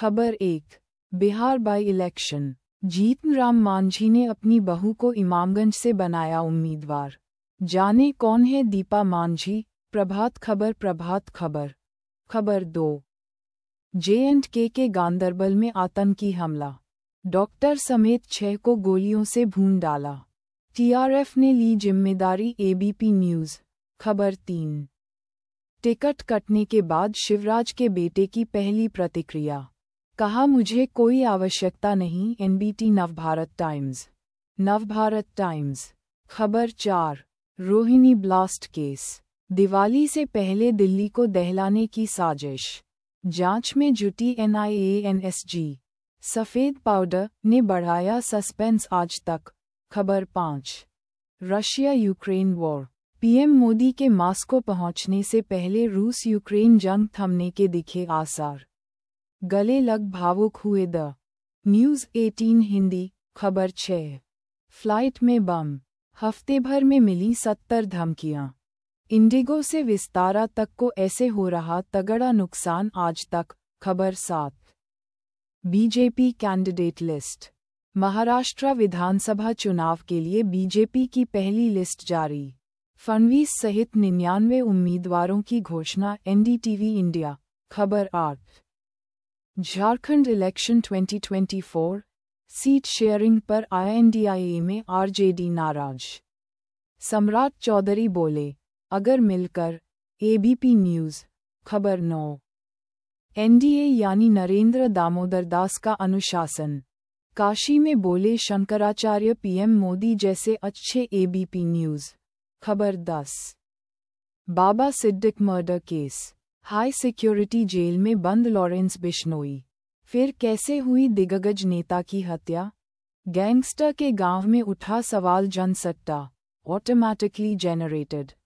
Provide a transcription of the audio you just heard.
खबर एक Bihar by election Jitan Ram Manjhi ने अपनी बहू को इमामगंज से बनाया उम्मीदवार जाने कौन है दीपा मांझी प्रभात खबर प्रभात खबर खबर दो जे एंड के के गांधरबल में आतंकी हमला डॉक्टर समेत छह को गोलियों से भून डाला टीआरएफ ने ली जिम्मेदारी एबीपी न्यूज खबर तीन टिकट कटने के बाद शिवराज के बेटे की पहली प्रतिक्रिया कहा मुझे कोई आवश्यकता नहीं NBT Navbharat Times Navbharat Times खबर चार रोहिणी ब्लास्ट केस दिवाली से पहले दिल्ली को दहलाने की साजिश जांच में जुटी एनआईएएनएसजी सफेद पाउडर ने बढ़ाया सस्पेंस आज तक खबर पाँच Russia Ukraine war PM Modi के मास्को पहुंचने से पहले रूस यूक्रेन जंग थमने के दिखे आसार गले लग भावुक हुए द न्यूज़ 18 हिंदी खबर 6 फ्लाइट में बम हफ्ते भर में मिली सत्तर धमकियां इंडिगो से विस्तारा तक को ऐसे हो रहा तगड़ा नुकसान आज तक खबर सात बीजेपी कैंडिडेट लिस्ट महाराष्ट्र विधानसभा चुनाव के लिए बीजेपी की पहली लिस्ट जारी फणवीस सहित निन्यानवे उम्मीदवारों की घोषणा एनडीटीवी इंडिया खबर आठ झारखंड इलेक्शन 2024 सीट शेयरिंग पर आईएनडीआईए में आरजेडी नाराज सम्राट चौधरी बोले अगर मिलकर एबीपी न्यूज खबर नौ एनडीए यानी नरेंद्र दामोदर दास का अनुशासन काशी में बोले शंकराचार्य पीएम मोदी जैसे अच्छे एबीपी न्यूज खबर दस Baba Siddique murder case high security jail में बंद लॉरेंस बिश्नोई फिर कैसे हुई दिग्गज नेता की हत्या गैंगस्टर के गांव में उठा सवाल जनसट्टा ऑटोमैटिकली जेनरेटेड